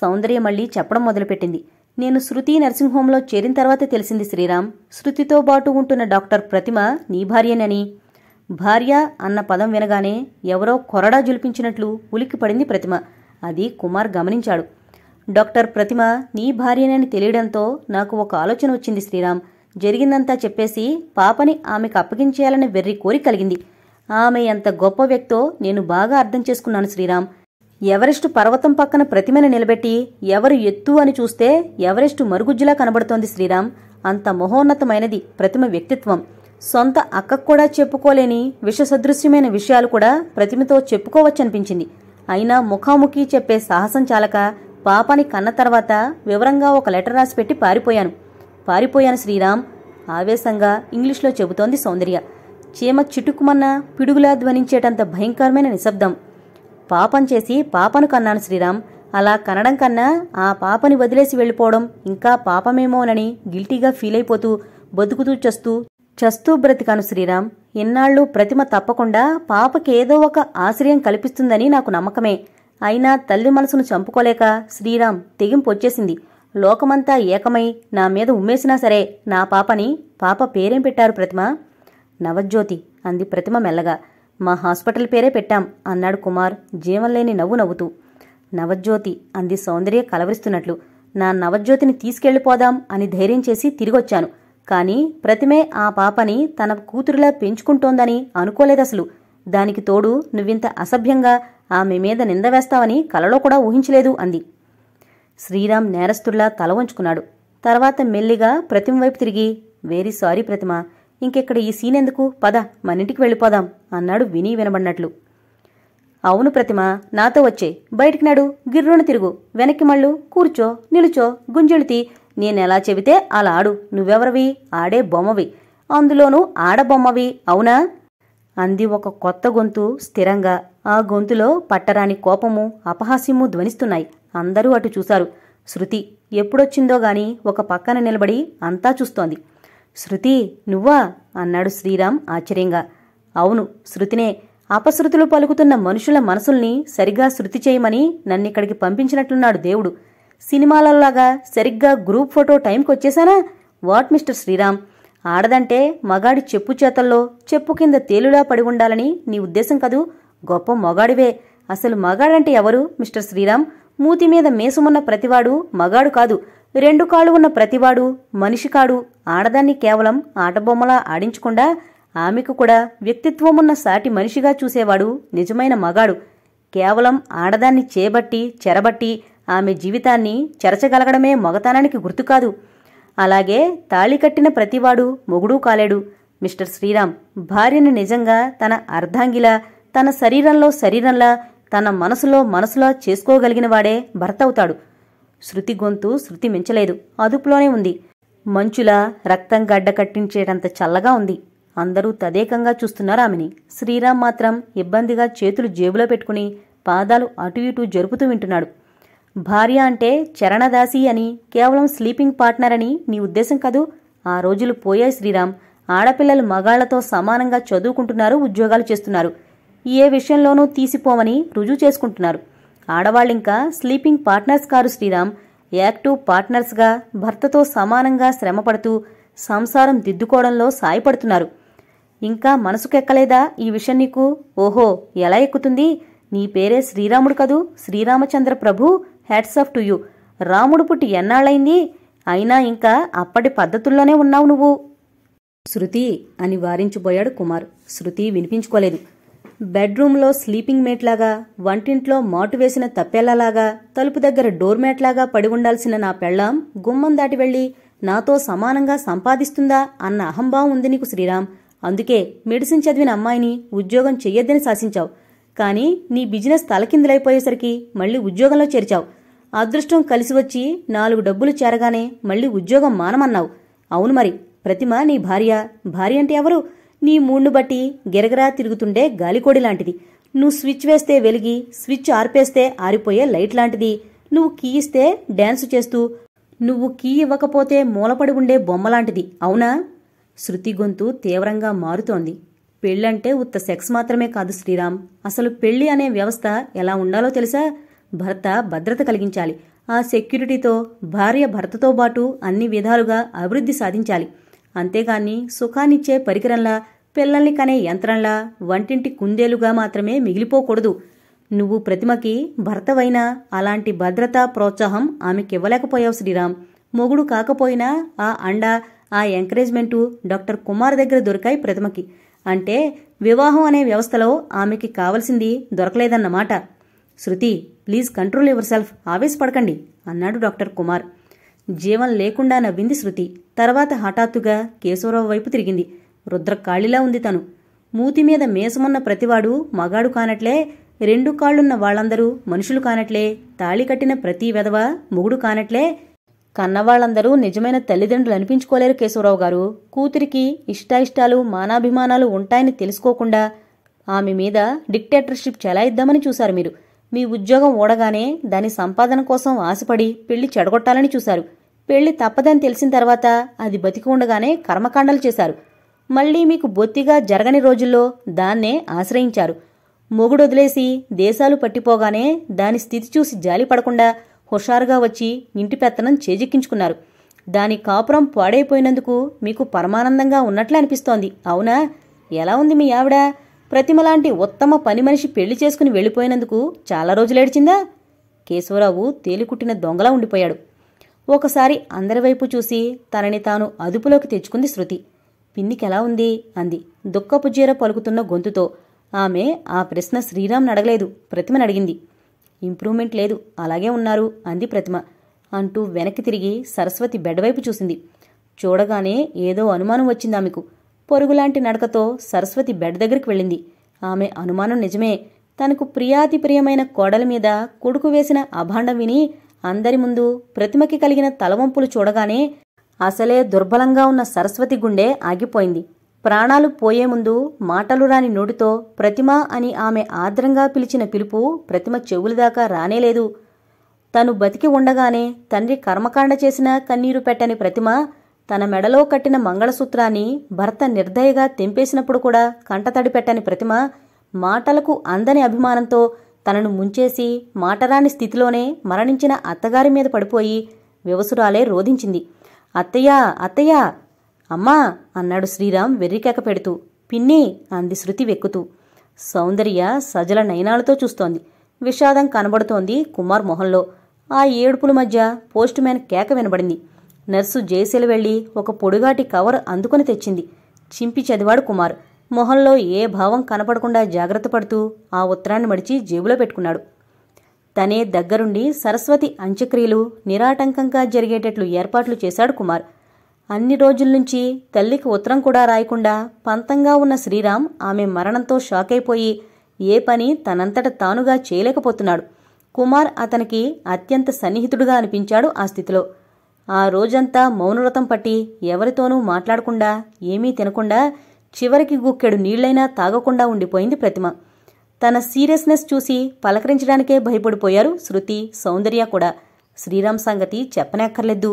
సౌందర్య మళ్ళీ చెప్పడం మొదలుపెట్టింది నేను శృతి నర్సింగ్ హోంలో చేరిన తర్వాత తెలిసింది శ్రీరామ్ శృతితో పాటు ఉంటున్న డాక్టర్ ప్రతిమ నీ భార్యనని భార్య అన్న పదం వినగానే ఎవరో కొరడా జులిపించినట్లు ఉలిక్కిపడింది ప్రతిమ అది కుమార్ గమనించాడు డాక్టర్ ప్రతిమ నీ భార్యనని తెలియడంతో నాకు ఒక ఆలోచన వచ్చింది శ్రీరామ్ జరిగిందంతా చెప్పేసి పాపని ఆమెకు అప్పగించేయాలని వెర్రి కోరిక కలిగింది ఆమె ఎంత గొప్ప వ్యక్తో నేను బాగా అర్థం చేసుకున్నాను శ్రీరామ్ ఎవరెస్టు పర్వతం పక్కన ప్రతిమను నిలబెట్టి ఎవరు ఎత్తు అని చూస్తే ఎవరెస్టు మరుగుజ్జులా కనబడుతోంది శ్రీరామ్ అంత మహోన్నతమైనది ప్రతిమ వ్యక్తిత్వం సొంత అక్కకు కూడా చెప్పుకోలేని విషసదృశ్యమైన విషయాలు కూడా ప్రతిమతో చెప్పుకోవచ్చనిపించింది అయినా ముఖాముఖి చెప్పే సాహసం చాలక పాపని కన్న తర్వాత వివరంగా ఒక లెటర్ రాసి పెట్టి పారిపోయాను పారిపోయాను శ్రీరామ్ ఆవేశంగా ఇంగ్లీష్లో చెబుతోంది సౌందర్య చీమ చిటుకుమన్న పిడుగులా ధ్వనించేటంత భయంకరమైన నిశ్శబ్దం పాపం చేసి పాపను కన్నాను శ్రీరామ్ అలా కనడం కన్నా ఆ పాపని వదిలేసి వెళ్ళిపోవడం ఇంకా పాపమేమోనని గిల్టీగా ఫీల్ అయిపోతూ బతుకుతూ చస్తూ చస్తూ బ్రతికాను శ్రీరామ్ ఇన్నాళ్ళు ప్రతిమ తప్పకుండా పాపకేదో ఒక ఆశ్రయం కల్పిస్తుందని నాకు నమ్మకమే అయినా తల్లి మనసును చంపుకోలేక శ్రీరామ్ తెగింపొచ్చేసింది లోకమంతా ఏకమై నా మీద ఉమ్మేసినా సరే నా పాపని పాప పేరేం పెట్టారు ప్రతిమ నవజ్యోతి అంది ప్రతిమ మెల్లగా మా హాస్పిటల్ పేరే పెట్టాం అన్నాడు కుమార్ జీవంలేని నవ్వు నవ్వుతూ నవజ్యోతి అంది సౌందర్య కలవరిస్తున్నట్లు నా నవజ్యోతిని తీసుకెళ్లిపోదాం అని ధైర్యం చేసి తిరిగొచ్చాను కానీ ప్రతిమే ఆ పాపని తన కూతురులా పెంచుకుంటోందని అనుకోలేదసలు దానికి తోడు నువ్వింత అసభ్యంగా ఆమె మీద నింద వేస్తావని కలలో కూడా ఊహించలేదు అంది శ్రీరామ్ నేరస్తుల్లా తల వంచుకున్నాడు తర్వాత మెల్లిగా ప్రతిమ వైపు తిరిగి వెరీ సారీ ప్రతిమ ఇంకెక్కడ ఈ సీన్ ఎందుకు పద మనింటికి వెళ్ళిపోదాం అన్నాడు విని వినబడినట్లు అవును ప్రతిమ నాతో వచ్చే బయటికి నాడు గిర్రును తిరుగు వెనక్కి మళ్ళు కూర్చో నిలుచో గుంజెళితి నేనెలా చెబితే అలా ఆడు నువ్వెవరివి ఆడే బొమ్మవి అందులోనూ ఆడబొమ్మవి అవునా అంది ఒక కొత్త గొంతు స్థిరంగా ఆ గొంతులో పట్టరాని కోపము అపహాస్యము ధ్వనిస్తున్నాయి అందరూ అటు చూశారు శృతి ఎప్పుడొచ్చిందో గాని ఒక పక్కన నిలబడి అంతా చూస్తోంది శృతి నువ్వా అన్నాడు శ్రీరామ్ ఆశ్చర్యంగా అవును శృతినే అపశృతులు పలుకుతున్న మనుషుల మనసుల్ని సరిగా శృతి చేయమని నన్నిక్కడికి పంపించినట్లున్నాడు దేవుడు సినిమాలలాగా సరిగ్గా గ్రూప్ ఫోటో టైంకి వచ్చేసానా వాట్ మిస్టర్ శ్రీరామ్ ఆడదంటే మగాడి చెప్పు చేతల్లో చెప్పు కింద తేలులా పడి ఉండాలని నీ ఉద్దేశం కదూ గొప్ప మగాడివే అసలు మగాడంటే ఎవరు మిస్టర్ శ్రీరామ్ మూతి మీద మేసుమున్న ప్రతివాడు మగాడు కాదు రెండు కాళ్ళు ఉన్న ప్రతివాడు మనిషి కాడు ఆడదాన్ని కేవలం ఆటబొమ్మలా ఆడించకుండా ఆమెకు కూడా వ్యక్తిత్వమున్న సాటి మనిషిగా చూసేవాడు నిజమైన మగాడు కేవలం ఆడదాన్ని చేబట్టి చెరబట్టి ఆమె జీవితాన్ని చెరచగలగడమే మగతనానికి గుర్తు కాదు అలాగే తాళి కట్టిన ప్రతివాడు మొగుడూ కాలేడు మిస్టర్ శ్రీరామ్ భార్యను నిజంగా తన అర్ధాంగిలా తన శరీరంలో శరీరంలా తన మనసులో మనసులా చేసుకోగలిగినవాడే భర్త అవుతాడు శృతి గొంతు శృతి మించలేదు అదుపులోనే ఉంది మంచులా రక్తం గడ్డ కట్టించేటంత చల్లగా ఉంది అందరూ తదేకంగా చూస్తున్నారు ఆమెని శ్రీరామ్ మాత్రం ఇబ్బందిగా చేతులు జేబులో పెట్టుకుని పాదాలు అటు ఇటు జరుపుతూ వింటున్నాడు భార్య అంటే చరణదాసి అని కేవలం స్లీపింగ్ పార్ట్నర్ అని నీ ఉద్దేశం కదు ఆ రోజులు పోయాయి శ్రీరామ్ ఆడపిల్లలు మగాళ్లతో సమానంగా చదువుకుంటున్నారు ఉద్యోగాలు చేస్తున్నారు ఏ విషయంలోనూ తీసిపోమని రుజువు చేసుకుంటున్నారు ఆడవాళ్ళింకా స్లీపింగ్ పార్ట్నర్స్ కారు శ్రీరామ్ యాక్టివ్ పార్ట్నర్స్గా భర్తతో సమానంగా శ్రమపడుతూ సంసారం దిద్దుకోవడంలో సాయపడుతున్నారు ఇంకా మనసుకెక్కలేదా ఈ విషయం నీకు ఓహో ఎలా ఎక్కుతుంది నీ పేరే శ్రీరాముడు కదూ శ్రీరామచంద్ర ప్రభు హ్యాట్స్ ఆఫ్ టు యూ రాముడు పుట్టి ఎన్నాళ్ళైంది అయినా ఇంకా అప్పటి పద్ధతుల్లోనే ఉన్నావు నువ్వు శృతి అని వారించిపోయాడు కుమార్ శృతి వినిపించుకోలేదు బెడ్రూమ్లో స్లీపింగ్ మేట్లాగా వంటింట్లో మాటు వేసిన తప్పెల్లలాగా తలుపు దగ్గర డోర్ మేట్లాగా పడి ఉండాల్సిన నా పెళ్ళాం గుమ్మం దాటి వెళ్ళి నాతో సమానంగా సంపాదిస్తుందా అన్న అహంభావం ఉంది నీకు శ్రీరామ్ అందుకే మెడిసిన్ చదివిన అమ్మాయిని ఉద్యోగం చెయ్యొద్దని శాసించావు కానీ నీ బిజినెస్ తలకిందులైపోయేసరికి మళ్ళీ ఉద్యోగంలో చేర్చావు అదృష్టం కలిసి వచ్చి నాలుగు డబ్బులు చేరగానే మళ్ళీ ఉద్యోగం మానమన్నావు అవును మరి ప్రతిమ నీ భార్య భార్య అంటే ఎవరు నీ మూడ్ను బట్టి గిరగరా తిరుగుతుండే గాలికోడి లాంటిది నువ్వు స్విచ్ వేస్తే వెలిగి స్విచ్ ఆర్పేస్తే ఆరిపోయే లైట్ లాంటిది నువ్వు కీ ఇస్తే డ్యాన్సు చేస్తూ నువ్వు కీ ఇవ్వకపోతే మూలపడి ఉండే బొమ్మలాంటిది అవునా శృతి గొంతు తీవ్రంగా మారుతోంది పెళ్ళంటే ఉత్త సెక్స్ మాత్రమే కాదు శ్రీరామ్ అసలు పెళ్లి అనే వ్యవస్థ ఎలా ఉండాలో తెలుసా భర్త భద్రత కలిగించాలి ఆ సెక్యూరిటీతో భార్య భర్తతో పాటు అన్ని విధాలుగా అభివృద్ధి సాధించాలి అంతేగాని సుఖాన్నిచ్చే పరికరంలా పిల్లల్ని కనే యంత్రంలా వంటింటి కుందేలుగా మాత్రమే మిగిలిపోకూడదు నువ్వు ప్రతిమకి భర్తవైనా అలాంటి భద్రత ప్రోత్సాహం ఆమెకివ్వలేకపోయావు శ్రీరామ్ మొగుడు కాకపోయినా ఆ అండ ఆ ఎంకరేజ్మెంటు డాక్టర్ కుమార్ దగ్గర దొరికాయి ప్రతిమకి అంటే వివాహం అనే వ్యవస్థలో ఆమెకి కావలసింది దొరకలేదన్నమాట Shruti please control yourself ఆవేశపడకండి అన్నాడు డాక్టర్ కుమార్ జీవం లేకుండా నవ్వింది శృతి తర్వాత హఠాత్తుగా కేశవరావు వైపు తిరిగింది రుద్ర కాళ్ళిలా ఉంది తను మూతి మీద మేసమున్న ప్రతివాడు మగాడు కానట్లే రెండు కాళ్లున్న వాళ్ళందరూ మనుషులు కానట్లే తాళి కట్టిన ప్రతి వెధవ మొగుడు కానట్లే కన్నవాళ్లందరూ నిజమైన తల్లిదండ్రులు అనిపించుకోలేరు కేశవరావు గారు కూతురికి ఇష్టాయిష్టాలు మానాభిమానాలు ఉంటాయని తెలుసుకోకుండా ఆమె మీద డిక్టేటర్షిప్ చెలాయిద్దామని చూశారు మీరు మీ ఉద్యోగం ఓడగానే దాని సంపాదన కోసం ఆశపడి పెళ్లి చెడగొట్టాలని చూశారు పెళ్లి తప్పదని తెలిసిన తర్వాత అది బతికి ఉండగానే కర్మకాండలు చేశారు మళ్లీ మీకు బొత్తిగా జరగని రోజుల్లో దాన్నే ఆశ్రయించారు మొగుడు వదిలేసి దేశాలు పట్టిపోగానే దాని స్థితి చూసి జాలి పడకుండా హుషారుగా వచ్చి ఇంటి పెత్తనం చేజిక్కించుకున్నారు దాని కాపురం పాడైపోయినందుకు మీకు పరమానందంగా ఉన్నట్లు అనిపిస్తోంది అవునా ఎలా ఉంది మీ ఆవిడ ప్రతిమలాంటి ఉత్తమ పని మనిషి పెళ్లి చేసుకుని వెళ్ళిపోయినందుకు చాలా రోజులేడిచిందా కేశవరావు తేలికుట్టిన దొంగలా ఉండిపోయాడు ఒకసారి అందరి వైపు చూసి తనని తాను అదుపులోకి తెచ్చుకుంది శృతి పిన్నికెలా ఉంది అంది దుఃఖపు జీర పలుకుతున్న గొంతుతో ఆమె ఆ ప్రశ్న శ్రీరామ్ని అడగలేదు ప్రతిమను అడిగింది ఇంప్రూవ్మెంట్ లేదు అలాగే ఉన్నారు అంది ప్రతిమ అంటూ వెనక్కి తిరిగి సరస్వతి బెడ్వైపు చూసింది చూడగానే ఏదో అనుమానం వచ్చింది ఆమెకు పొరుగులాంటి నడకతో సరస్వతి బెడ్ దగ్గరికి వెళ్ళింది ఆమె అనుమానం నిజమే తనకు ప్రియాతి ప్రియమైన కోడల మీద కొడుకు వేసిన అభాండం విని అందరి ముందు ప్రతిమకి కలిగిన తలవంపులు చూడగానే అసలే దుర్బలంగా ఉన్న సరస్వతి గుండె ఆగిపోయింది ప్రాణాలు పోయే ముందు మాటలు రాని నోటితో ప్రతిమ అని ఆమె ఆద్రంగా పిలిచిన పిలుపు ప్రతిమ చెవుల దాకా రానేలేదు తను బతికి ఉండగానే తండ్రి కర్మకాండ చేసిన కన్నీరు పెట్టని ప్రతిమ తన మెడలో కట్టిన మంగళసూత్రాన్ని భర్త నిర్దయగా తెంపేసినప్పుడు కూడా కంటతడి పెట్టని ప్రతిమ మాటలకు అందని అభిమానంతో తనను ముంచేసి మాటరాని స్థితిలోనే మరణించిన అత్తగారి మీద పడిపోయి వివసురాలే రోధించింది అత్తయ్యా అత్తయ్య అమ్మా అన్నాడు శ్రీరామ్ వెర్రికేక పెడుతూ పిన్ని అంది శృతి వెక్కుతూ సౌందర్య సజల నయనాలతో చూస్తోంది విషాదం కనబడుతోంది కుమార్ మొహంలో ఆ ఏడుపుల మధ్య పోస్ట్ కేక వినబడింది నర్సు జేసెలు వెళ్ళి ఒక పొడుగాటి కవర్ అందుకుని తెచ్చింది చింపి చదివాడు కుమార్ మొహంలో ఏ భావం కనపడకుండా జాగ్రత్త పడుతూ ఆ ఉత్తరాన్ని మడిచి జేబులో పెట్టుకున్నాడు తనే దగ్గరుండి సరస్వతి అంత్యక్రియలు నిరాటంకంగా జరిగేటట్లు ఏర్పాట్లు చేశాడు కుమార్ అన్ని రోజుల నుంచి తల్లికి ఉత్తరం కూడా రాయకుండా పంతంగా ఉన్న శ్రీరామ్ ఆమె మరణంతో షాక్ అయిపోయి ఏ పని తనంతట తానుగా చేయలేకపోతున్నాడు కుమార్ అతనికి అత్యంత సన్నిహితుడుగా అనిపించాడు ఆ స్థితిలో ఆ రోజంతా మౌనవ్రతం పట్టి ఎవరితోనూ మాట్లాడకుండా ఏమీ తినకుండా చివరికి గుక్కెడు నీళ్లైనా తాగకుండా ఉండిపోయింది ప్రతిమ తన సీరియస్నెస్ చూసి పలకరించడానికే భయపడిపోయారు శృతి సౌందర్య కూడా శ్రీరామ్ సంగతి చెప్పనక్కర్లేదు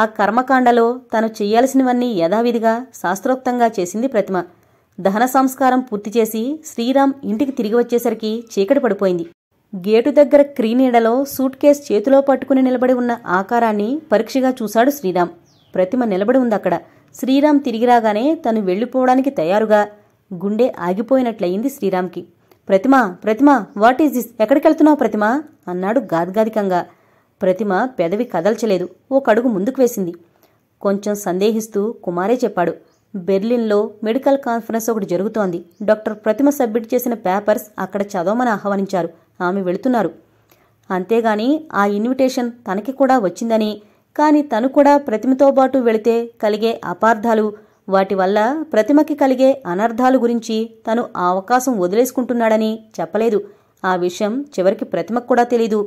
ఆ కర్మకాండలో తను చేయాల్సినవన్నీ యథావిధిగా శాస్త్రోక్తంగా చేసింది ప్రతిమ దహన సంస్కారం పూర్తి చేసి శ్రీరామ్ ఇంటికి తిరిగి వచ్చేసరికి చీకటి పడిపోయింది గేటు దగ్గర క్రీనీడలో సూట్ కేస్ చేతిలో పట్టుకుని నిలబడి ఉన్న ఆకారాన్ని పరీక్షగా చూశాడు శ్రీరామ్ ప్రతిమ నిలబడి ఉంది అక్కడ శ్రీరామ్ తిరిగి రాగానే తను వెళ్ళిపోవడానికి తయారుగా గుండె ఆగిపోయినట్లయింది శ్రీరామ్కి Pratima Pratima what is this ఎక్కడికెళ్తున్నావు ప్రతిమ అన్నాడు గాద్గాదికంగా ప్రతిమ పెదవి కదల్చలేదు ఓ కడుగు ముందుకు వేసింది కొంచెం సందేహిస్తూ కుమారే చెప్పాడు బెర్లిన్లో మెడికల్ కాన్ఫరెన్స్ ఒకటి జరుగుతోంది డాక్టర్ ప్రతిమ సబ్మిట్ చేసిన పేపర్స్ అక్కడ చదవమని ఆహ్వానించారు ఆమె వెళుతున్నారు అంతేగాని ఆ ఇన్విటేషన్ తనకి కూడా వచ్చిందని కానీ తను కూడా ప్రతిమతో పాటు వెళితే కలిగే అపార్థాలు వాటి వల్ల ప్రతిమకి కలిగే అనర్థాలు గురించి తను ఆ అవకాశం వదిలేసుకుంటున్నాడని చెప్పలేదు ఆ విషయం చివరికి ప్రతిమకు కూడా తెలీదు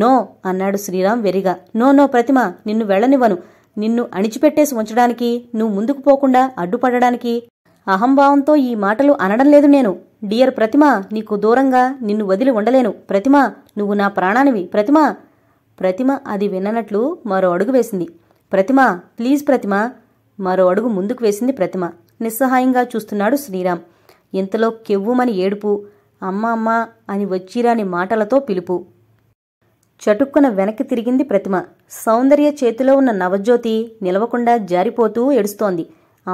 నో అన్నాడు శ్రీరామ్ వెరిగా నో నో ప్రతిమ నిన్ను వెళ్ళనివ్వను నిన్ను అణిచిపెట్టేసి ఉంచడానికి నువ్వు ముందుకు పోకుండా అడ్డుపడడానికి అహంభావంతో ఈ మాటలు అనడం లేదు నేను డియర్ ప్రతిమ నీకు దూరంగా నిన్ను వదిలి ఉండలేను ప్రతిమ నువ్వు నా ప్రాణానివి ప్రతిమ ప్రతిమ అది విననట్లు మరో అడుగు వేసింది ప్రతిమ ప్లీజ్ ప్రతిమ మరో అడుగు ముందుకు వేసింది ప్రతిమ నిస్సహాయంగా చూస్తున్నాడు శ్రీరామ్ ఇంతలో కెవ్వుమని ఏడుపు అమ్మ అమ్మ అని వచ్చిరాని మాటలతో పిలుపు చటుక్కున వెనక్కి తిరిగింది ప్రతిమ సౌందర్య చేతిలో ఉన్న నవజ్యోతి నిలవకుండా జారిపోతూ ఏడుస్తోంది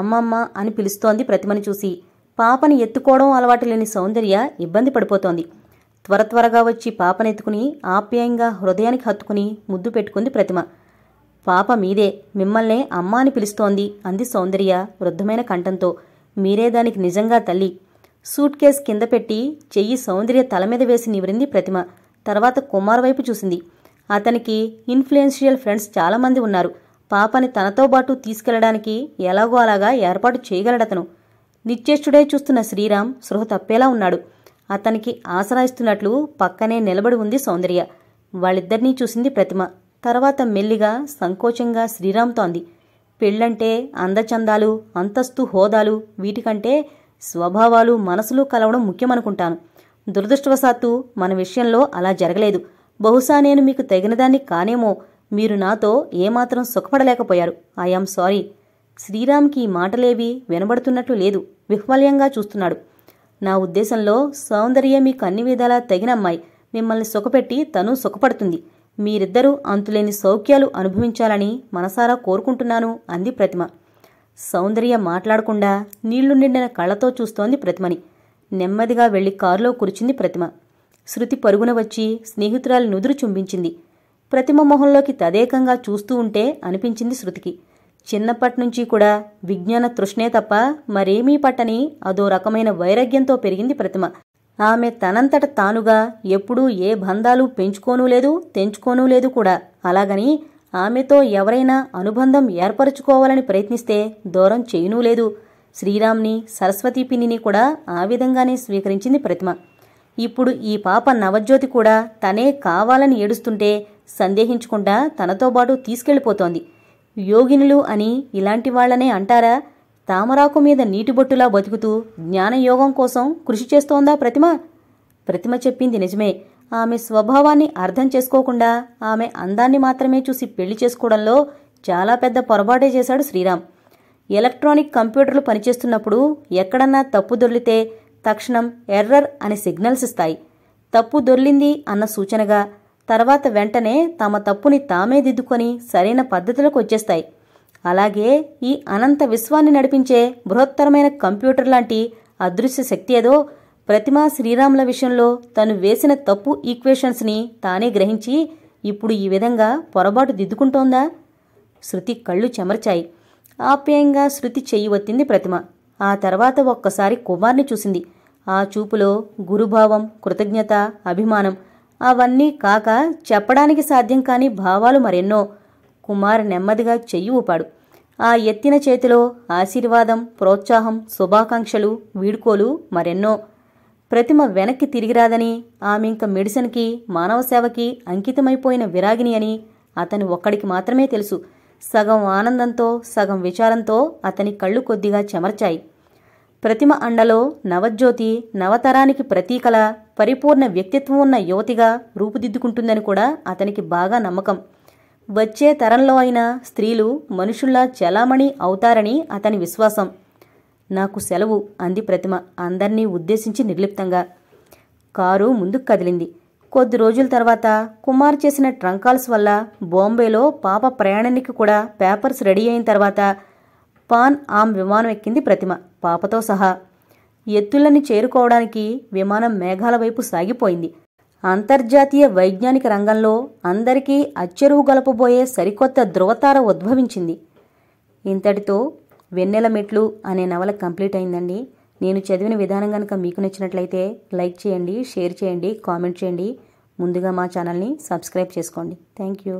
అమ్మమ్మ అని పిలుస్తోంది ప్రతిమని చూసి పాపని ఎత్తుకోవడం అలవాటు లేని సౌందర్య ఇబ్బంది పడిపోతోంది త్వర త్వరగా వచ్చి పాపనెత్తుకుని ఆప్యాయంగా హృదయానికి హత్తుకుని ముద్దు పెట్టుకుంది ప్రతిమ పాప మీదే మిమ్మల్నే అమ్మ అని పిలుస్తోంది అంది సౌందర్య వృద్ధమైన కంఠంతో మీరే దానికి నిజంగా తల్లి సూట్ కేస్ కింద పెట్టి చెయ్యి సౌందర్య తల మీద వేసి నివరింది ప్రతిమ తర్వాత కుమార్ వైపు చూసింది అతనికి ఇన్ఫ్లుయెన్షియల్ ఫ్రెండ్స్ చాలామంది ఉన్నారు పాపని తనతో పాటు తీసుకెళ్లడానికి ఎలాగో అలాగా ఏర్పాటు చేయగలడతను నిశ్చేష్టుడే చూస్తున్న శ్రీరామ్ సృహ తప్పేలా ఉన్నాడు అతనికి ఆసరాయిస్తున్నట్లు పక్కనే నిలబడి ఉంది సౌందర్య వాళ్ళిద్దరినీ చూసింది ప్రతిమ తర్వాత మెల్లిగా సంకోచంగా శ్రీరామ్తో అంది పెళ్ళంటే అందచందాలు అంతస్తు హోదాలు వీటికంటే స్వభావాలు మనసులు కలవడం ముఖ్యమనుకుంటాను దురదృష్టవశాత్తు మన విషయంలో అలా జరగలేదు బహుశా నేను మీకు తగినదాన్ని కానేమో మీరు నాతో ఏమాత్రం సుఖపడలేకపోయారు ఐఆమ్ సారీ శ్రీరామ్కి మాటలేవి వినబడుతున్నట్లు లేదు విహ్వల్యంగా చూస్తున్నాడు నా ఉద్దేశంలో సౌందర్య మీకు అన్ని విధాలా తగిన అమ్మాయి మిమ్మల్ని సుఖపెట్టి తను సుఖపడుతుంది మీరిద్దరూ అంతులేని సౌఖ్యాలు అనుభవించాలని మనసారా కోరుకుంటున్నాను అంది ప్రతిమ సౌందర్య మాట్లాడకుండా నీళ్లు నిండిన కళ్ళతో చూస్తోంది ప్రతిమని నెమ్మదిగా వెళ్లి కారులో కురిచింది ప్రతిమ శృతి పరుగున వచ్చి స్నేహితురాలు నుదురు చుంబించింది ప్రతిమ మొహంలోకి తదేకంగా చూస్తూ ఉంటే అనిపించింది శృతికి చిన్నప్పటి నుంచి కూడా విజ్ఞాన తృష్ణే తప్ప మరేమీ పట్టని అదో రకమైన వైరాగ్యంతో పెరిగింది ప్రతిమ ఆమె తనంతట తానుగా ఎప్పుడూ ఏ బంధాలు పెంచుకోనూ లేదు తెంచుకోనూ లేదు కూడా అలాగని ఆమెతో ఎవరైనా అనుబంధం ఏర్పరచుకోవాలని ప్రయత్నిస్తే దూరం చేయనూ లేదు శ్రీరామ్ని సరస్వతీ పిన్నిని కూడా ఆ విధంగానే స్వీకరించింది ప్రతిమ ఇప్పుడు ఈ పాప నవజ్యోతి కూడా తనే కావాలని ఏడుస్తుంటే సందేహించకుండా తనతో పాటు తీసుకెళ్లిపోతోంది యోగినులు అని ఇలాంటి వాళ్లనే అంటారా తామరాకు మీద నీటిబొట్టులా బతుకుతూ జ్ఞానయోగం కోసం కృషి చేస్తోందా ప్రతిమ ప్రతిమ చెప్పింది నిజమే ఆమె స్వభావాన్ని అర్థం చేసుకోకుండా ఆమె అందాన్ని మాత్రమే చూసి పెళ్లి చేసుకోవడంలో చాలా పెద్ద పొరపాటే చేశాడు శ్రీరామ్ ఎలక్ట్రానిక్ కంప్యూటర్లు పనిచేస్తున్నప్పుడు ఎక్కడన్నా తప్పు దొర్లితే తక్షణం ఎర్రర్ అనే సిగ్నల్స్ ఇస్తాయి తప్పు దొర్లింది అన్న సూచనగా తర్వాత వెంటనే తమ తప్పుని తామే దిద్దుకొని సరైన పద్ధతులకు వచ్చేస్తాయి అలాగే ఈ అనంత విశ్వాన్ని నడిపించే బృహత్తరమైన కంప్యూటర్ లాంటి అదృశ్య శక్తి ఏదో ప్రతిమా శ్రీరాముల విషయంలో తను వేసిన తప్పు ఈక్వేషన్స్ని తానే గ్రహించి ఇప్పుడు ఈ విధంగా పొరపాటు దిద్దుకుంటోందా శృతి కళ్ళు చెమర్చాయి ఆప్యాయంగా శృతి చెయ్యి ప్రతిమ ఆ తర్వాత ఒక్కసారి కుమార్ని చూసింది ఆ చూపులో గురుభావం కృతజ్ఞత అభిమానం అవన్నీ కాక చెప్పడానికి సాధ్యం కాని భావాలు మరెన్నో కుమార్ నెమ్మదిగా చెయ్యి ఊపాడు ఆ ఎత్తిన చేతిలో ఆశీర్వాదం ప్రోత్సాహం శుభాకాంక్షలు వీడ్కోలు మరెన్నో ప్రతిమ వెనక్కి తిరిగిరాదని ఆమె ఇంక మెడిసిన్కి మానవ సేవకి అంకితమైపోయిన విరాగిని అని అతను ఒక్కడికి మాత్రమే తెలుసు సగం ఆనందంతో సగం విచారంతో అతని కళ్ళు కొద్దిగా చెమర్చాయి ప్రతిమ అండలో నవజ్యోతి నవతరానికి ప్రతీకల పరిపూర్ణ వ్యక్తిత్వం ఉన్న యువతిగా రూపుదిద్దుకుంటుందని కూడా అతనికి బాగా నమ్మకం వచ్చే తరంలో అయినా స్త్రీలు మనుషుల్లా చలామణి అవుతారని అతని విశ్వాసం నాకు సెలవు అంది ప్రతిమ అందర్నీ ఉద్దేశించి నిర్లిప్తంగా కారు ముందుకు కదిలింది కొద్ది రోజుల తర్వాత కుమార్ చేసిన ట్రంకాల్స్ వల్ల బాంబేలో పాప ప్రయాణానికి కూడా పేపర్స్ రెడీ అయిన తర్వాత పాన్ ఆమ్ విమానం ఎక్కింది ప్రతిమ పాపతో సహా ఎత్తులని చేరుకోవడానికి విమానం మేఘాల వైపు సాగిపోయింది అంతర్జాతీయ వైజ్ఞానిక రంగంలో అందరికీ అచ్చెరువు గలపబోయే సరికొత్త ధృవతార ఉద్భవించింది ఇంతటితో వెన్నెల మెట్లు అనే నవల కంప్లీట్ అయిందండి నేను చదివిన విధానం కనుక మీకు నచ్చినట్లయితే లైక్ చేయండి షేర్ చేయండి కామెంట్ చేయండి ముందుగా మా ఛానల్ని సబ్స్క్రైబ్ చేసుకోండి థ్యాంక్ యూ